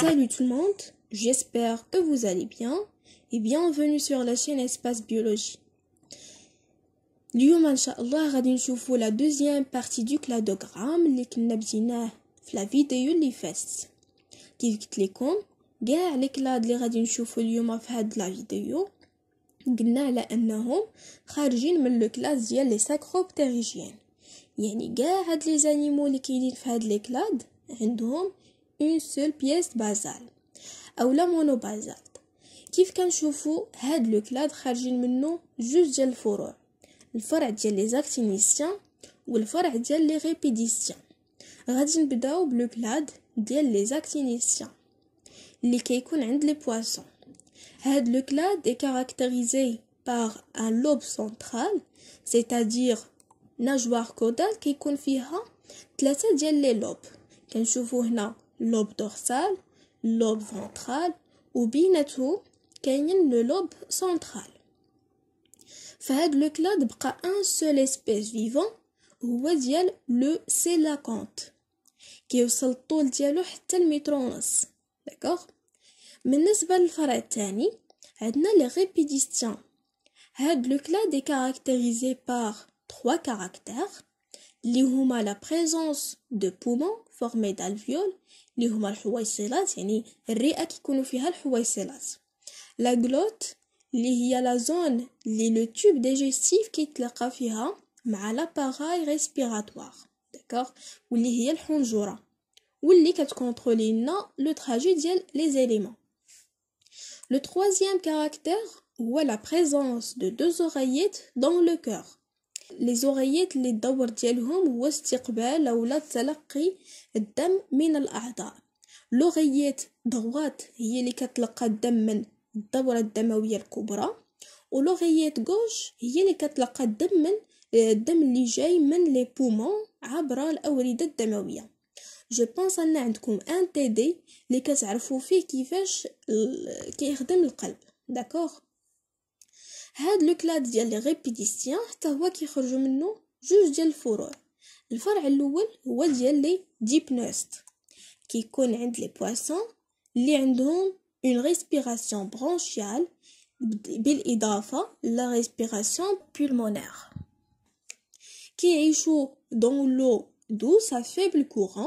Salut tout le monde, j'espère que vous allez bien et bienvenue sur la chaîne Espace Biologie. Aujourd'hui, Inch'Allah, a dit la deuxième partie du cladogramme, les dans la vidéo, les fesses. Qui quitte les cons, gère les clades, les radins, chauffe aujourd'hui dans la vidéo. Gna en ennahom, rajin, mais le classe, les sacroptérigiennes. Yanni, gère les animaux, qui kidin, fait les clades, rendons. Une seule pièce basale ou la monobasale. Qu'est-ce que nous avons C'est le clade qui est juste de foro. Le foro est le clade des actiniciens et le foro est le répétitien. Nous avons vu le clade des actiniciens. Ce qui est le poisson. Le clade est caractérisé par un lobe central, c'est-à-dire une nageoire caudale qui est classée dans le lobe. Nous avons vu lobe dorsal, lobe ventral ou binetou kayen le lobe central. Fahad le clade a un seul espèce vivant ou wadial le sélacante qui est au sol est tel mitronas. D'accord Mais n'est-ce la le répédistien. Had le clade est caractérisé par trois caractères. ont la présence de poumons, Formé d'alvéoles, il y ni le à qui les le réa. La glotte, il y la zone, le tube digestif qui est le réa, mais à l'appareil respiratoire. D'accord Il y a le honjura. Il y le tragédien, les éléments. Le troisième caractère, ou la présence de deux oreillettes dans le cœur. لي زوغيات اللي الدور ديالهم هو استقبال اولا تلقي الدم من الاعضاء لوغيات ضغوات هي اللي كتلقى الدم من الدوره الدمويه الكبرى ولوغيات غوش هي اللي كتلقى الدم من الدم اللي جاي من لي بومون عبر الاورده الدمويه جو بونس ان عندكم ان تي دي اللي كتعرفوا فيه كيفاش كيخدم القلب داكوغ هاد لو كلاد ديال لي ريبيتيسيان حتى هو كيخرجوا منه جوج ديال الفروع الفرع الاول هو ديال لي ديبنوست كيكون عند لي بواسون اللي عندهم اون ريسبيراسيون برونشيال بالاضافه لا ريسبيراسيون بولمونير كيعيشوا دون لو دو سا فيبل كورون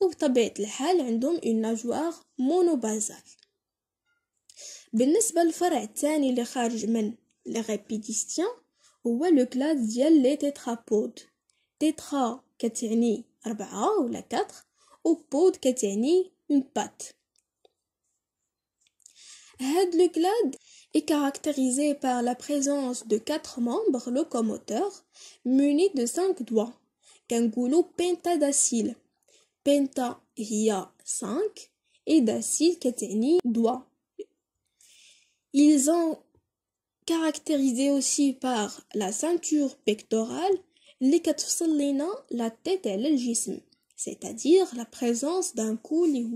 وبطبيعه الحال عندهم اون ناجوار مونوبازال Par rapport à la deuxième partie répétition, c'est le clade de la tétrapeaute. Tétra- qui signifie quatre ou quatre, ou paute- qui une patte. Ce clade est caractérisé par la présence de quatre membres locomoteurs munis de cinq doigts. C'est un goulot pentadacile. Penta- c'est cinq, et dacile- qui doigts) ils sont caractérisés aussi par la ceinture pectorale les cataphractoléines, la tête élégisse, c'est-à-dire la présence d'un cou lié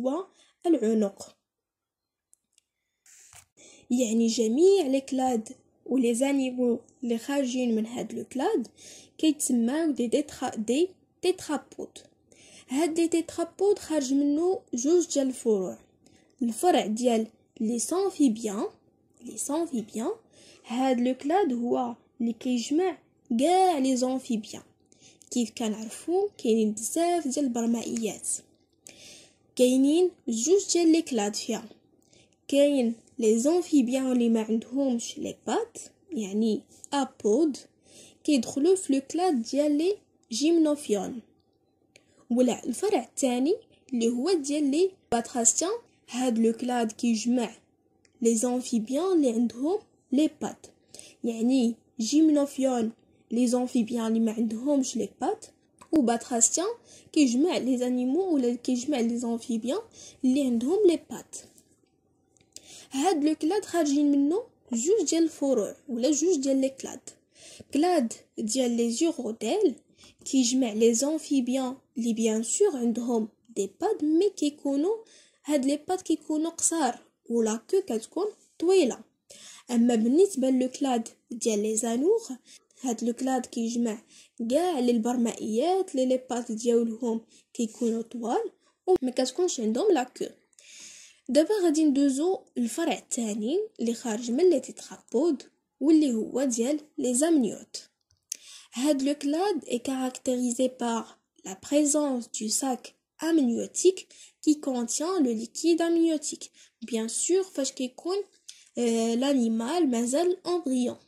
à un ocre. "il y en a un j'ai mis à ou les animaux les plus élégants ont le clade, qu'ils se mangent des tétrapodes, et des tétrapodes les plus élégants jouent le fouet. il faut, dit-elle, les amphibiens. لي بيان هاد لو كلاد هو اللي كيجمع كاع لي بيان كيف كنعرفو كاينين بزاف ديال البرمائيات كاينين جوج ديال لي كلاد فيها كاين لي بيان اللي ما عندهمش لي بات يعني ابود كيدخلوا في لو كلاد ديال لي جيمنوفيون ولا الفرع الثاني اللي هو ديال لي باتراسيان هاد لو كلاد كيجمع les amphibiens, les endromes, les pattes. yani gymnophion, les amphibiens, les les pattes. Ou batrastien, qui jumelle les animaux, ou qui jumelle les amphibiens, les les pattes. Had le clade juge d'yel ou le juge d'yel les clad Clade les yeux qui jumelle les amphibiens, les bien sûr endromes, des pattes, mais qui connaît, had les pattes qui connaît, la queue, qu'est-ce qu'on doit là? Un ben, le clad clade dièle les anours, le clade qui je les les pattes qui sont aux ou quest qu'on dans la queue? D'abord, le les chargements les tétrapodes, ou les ouadiels les amniotes. le clade est caractérisé par la présence du sac amniotique qui contient le liquide amniotique bien sûr fessé quiconque et l'animal mais-elle embryon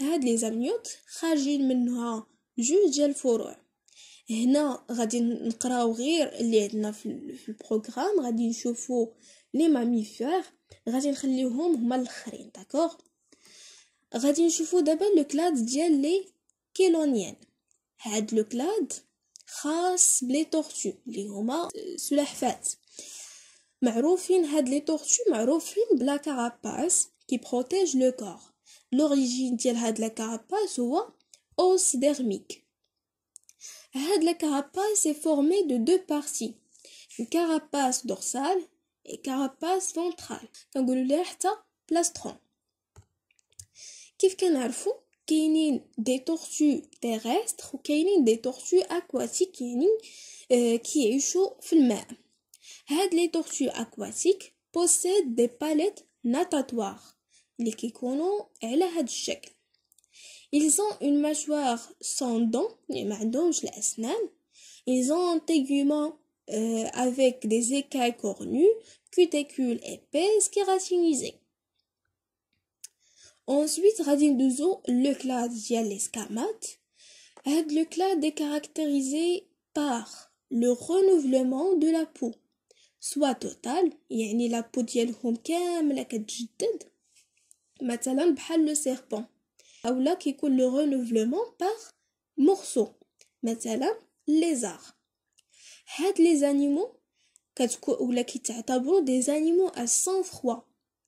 a les amniotes raginemenoir jugez le foureur eh non jadis en crau rire les nains le fou programme jadis le les mammifères raginquel le homme malheur d'accord raginquel foureur d'abord le clade de gelée qu'il en le en خاص بلي تورتو اللي هما سلحفات معروفين هاد لي تورتو معروفين بلا كاراباس كي بروتيج لو كور لوريجين ديال هاد لا كاراباس هو os dermique. La carapace est formée de deux parties, une carapace dorsale et une carapace ventrale. Donc, le plastron. Kif kan arfou, kainin des tortues terrestres ou des tortues aquatiques euh, qui échouent dans le Les tortues aquatiques possèdent des palettes natatoires, les kikonos et la hadjek. Ils ont une mâchoire sans dents, les les Ils ont un tégument euh, avec des écailles cornues, cuticules épaisses, racinisent. Ensuite, Radin Douzo, le clade Dialescamate. Aide le clade est caractérisé par le renouvellement de la peau, soit total, yani la peau dialhom kem, la kadjitid, matalan bhal le serpent. Aula qui coule le renouvellement par morceaux, matalan lézard. Aide les animaux, ou la qui des animaux à sang froid.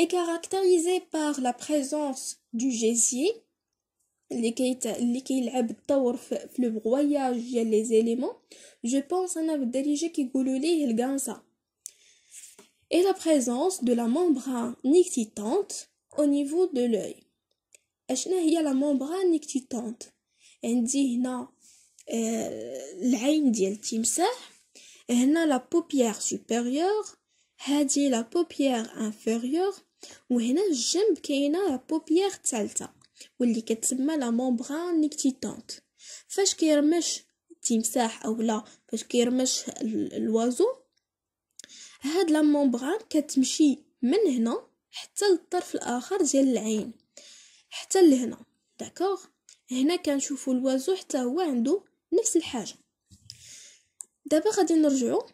est caractérisé par la présence du gésier le broyage اللي éléments الدور في لو بغواياج ديال لي زيليمون qui et la présence de la membrane nictitante au niveau de l'œil y la membrane nictitante عندي هنا هنا la paupière supérieure هادي la paupière inférieure وهنا الجنب كاينه بوبيير الثالثه واللي كتسمى لا مومبران نيكتيتونت فاش كيرمش التمساح او لا فاش كيرمش الوازو هاد لا مومبران كتمشي من هنا حتى للطرف الاخر ديال العين حتى لهنا داكوغ هنا كنشوفو الوازو حتى هو عنده نفس الحاجه دابا غادي نرجعو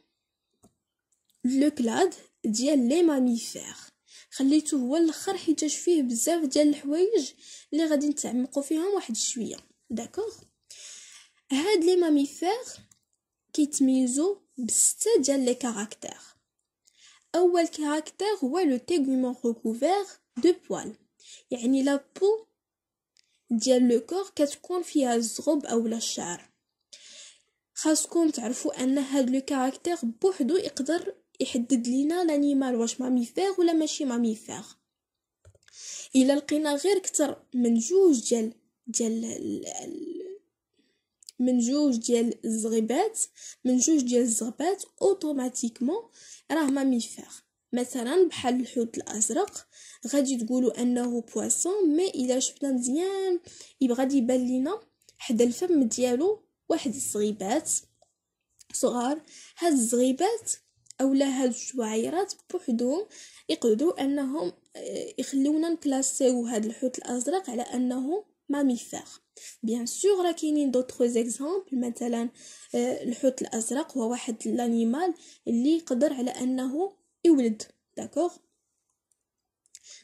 لو كلاد ديال لي ماميفير خليته هو الاخر حيتاش فيه بزاف ديال الحوايج اللي غادي نتعمقوا فيهم واحد شويه داكوغ هاد لي ماميفير كيتميزوا بسته ديال لي كاركتر اول كاركتر هو لو تيغمون ريكوفير دو بوال يعني لا بو ديال لو كور كتكون فيها الزغب لا الشعر خاصكم تعرفوا ان هاد لو كاركتر بوحدو يقدر يحدد لينا لانيمال واش ماميفير ولا ماشي ماميفير الا لقينا غير كتر من جوج ديال ديال من جوج ديال الزغبات من جوج ديال الزغبات اوتوماتيكمون راه ماميفير مثلا بحال الحوت الازرق غادي تقولوا انه بواسون مي الا شفنا مزيان يبغى يبان لينا حدا الفم ديالو واحد الزغيبات صغار هاد الزغيبات او لا هاد الشعيرات بوحدهم يقدروا انهم آه، يخلونا نكلاسيو هاد الحوت الازرق على انه ماميفير بيان سور راه كاينين دوطخ زيكزامبل مثلا آه، الحوت الازرق هو واحد الانيمال اللي يقدر على انه يولد داكوغ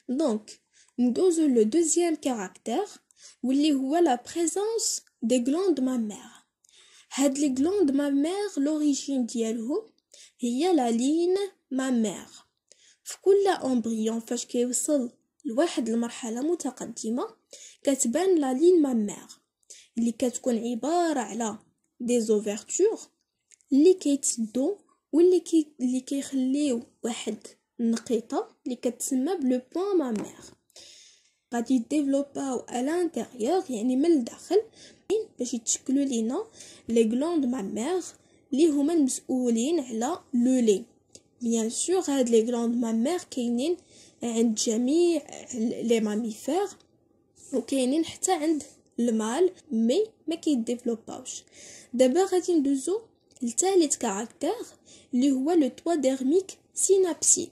دونك ندوزو لو دوزيام كاركتر واللي هو لا بريزونس دي غلوند مامير هاد لي غلوند مامير لوريجين ديالهم هي لالين لين مامير في كل امبريون فاش كيوصل لواحد المرحله متقدمه كتبان لالين لين مامير اللي كتكون عباره على دي زوفرتور اللي كيتسدو واللي كي اللي كيخليو واحد النقيطه اللي كتسمى بلو ما مامير غادي ديفلوباو على يعني من الداخل باش يتشكلوا لينا لي غلوند مامير اللي هما المسؤولين على لو لي بيان سور هاد لي غلاند مامير كاينين عند جميع لي ماميفير وكاينين حتى عند المال مي ما كيديفلوباوش دابا غادي ندوزو لثالث كاركتير اللي هو لو توا ديرميك سينابسيد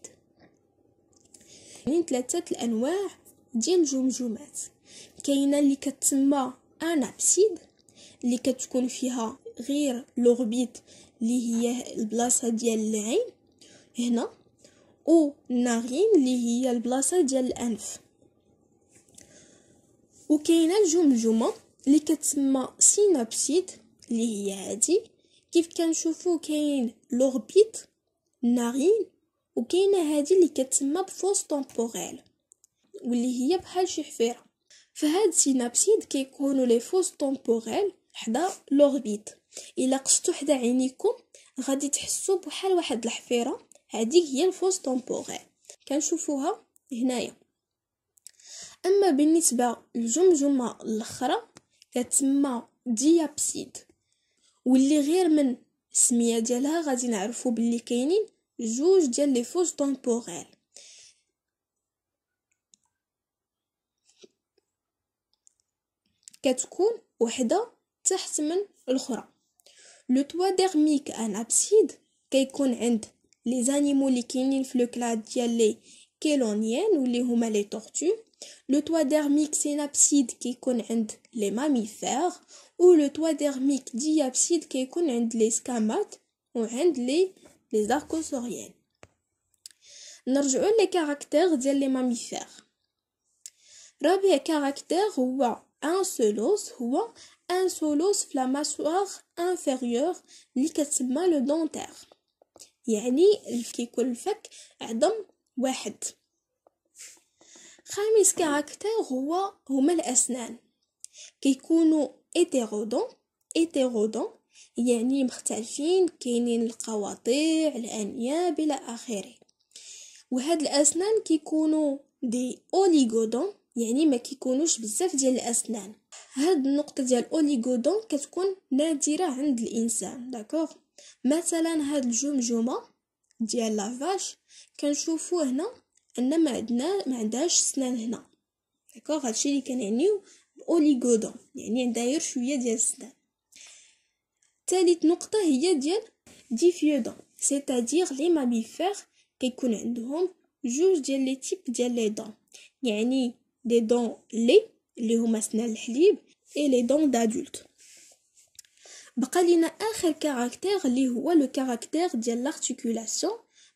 كاينين ثلاثه الانواع ديال الجمجمات كاينه اللي كتسمى انابسيد اللي كتكون فيها غير لوربيت اللي هي البلاصه ديال العين هنا ونارين اللي هي البلاصه ديال الانف وكاينه الجمجمه اللي كتسمى سينابسيد اللي هي هادي كيف كنشوفو كاين لوربيت النارين وكاينه هادي اللي كتسمى بفوس طومبوريل واللي هي بحال شي حفيره فهاد السينابسيد كيكونوا لي فوس طومبوريل حدا لوربيت الا قشتو حدا عينيكم غادي تحسوا بحال واحد الحفيره هذه هي الفوز طومبوغيل كنشوفوها هنايا اما بالنسبه للجمجمه الاخرى كتسمى ديابسيد واللي غير من السميه ديالها غادي نعرفوا باللي كاينين جوج ديال لي فوز طومبوغيل كتكون وحده تحت من الاخرى Le toit dermique anapside, qui est les animaux qui sont les chéloniennes ou les tortues. Le toit dermique synapside, qui est les mammifères. Ou le toit dermique diapside, qui est les scamates ou les arcosauriens Nous les caractères des mammifères. Le caractère est un seul os ou un ثلث في لا ماسوار انفيريور اللي كتسمى لو دونتير يعني كيكون الفك عظم واحد خامس كاركتر هو هما الاسنان كيكونوا ايتيرودون ايتيرودون يعني مختلفين كاينين القواطيع الانياب الى اخره وهاد الاسنان كيكونوا دي اوليغودون يعني ما كيكونوش بزاف ديال الاسنان هاد النقطه ديال اوليغودون كتكون نادره عند الانسان داكوغ مثلا هاد الجمجمه ديال لافاش كنشوفو هنا ان ما عندنا ما عندهاش سنان هنا داكوغ هادشي اللي كنعنيو اوليغودون يعني داير شويه ديال السنان ثالث نقطه هي ديال ديفيودون سيتادير لي ماميفيغ كيكون عندهم جوج ديال لي تيب ديال لي دون يعني دي دون لي les rhumas et les dents d'adultes. Bralina a le caractère, li rhuas le caractère, il y a l'articulation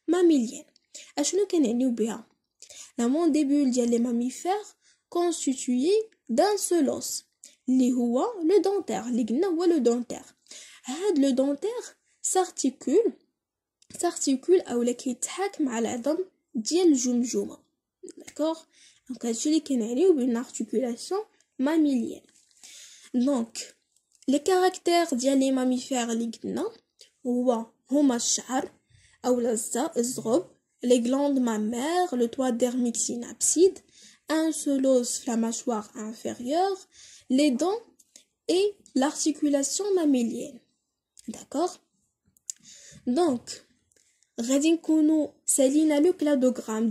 mammillienne. La mandibule, il La a des mammifères, constituée d'un seul os. Li rhuas le dentaire, les gnaux le dentaire. Et le dentaire s'articule, s'articule à l'équipe de la dent, il y a donc, qui ou une articulation mammilienne. Donc, les caractères des mammifères lignes, ou les glandes mammaires, le toit dermique synapside, un seul os, la mâchoire inférieure, les dents et l'articulation mammilienne. D'accord Donc, غادي c'est سالينا cladogramme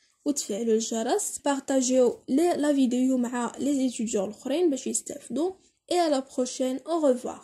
Ou de le jarasse, partagez la vidéo avec les étudiants de l'Ukraine. Je suis Steph Et à la prochaine. Au revoir.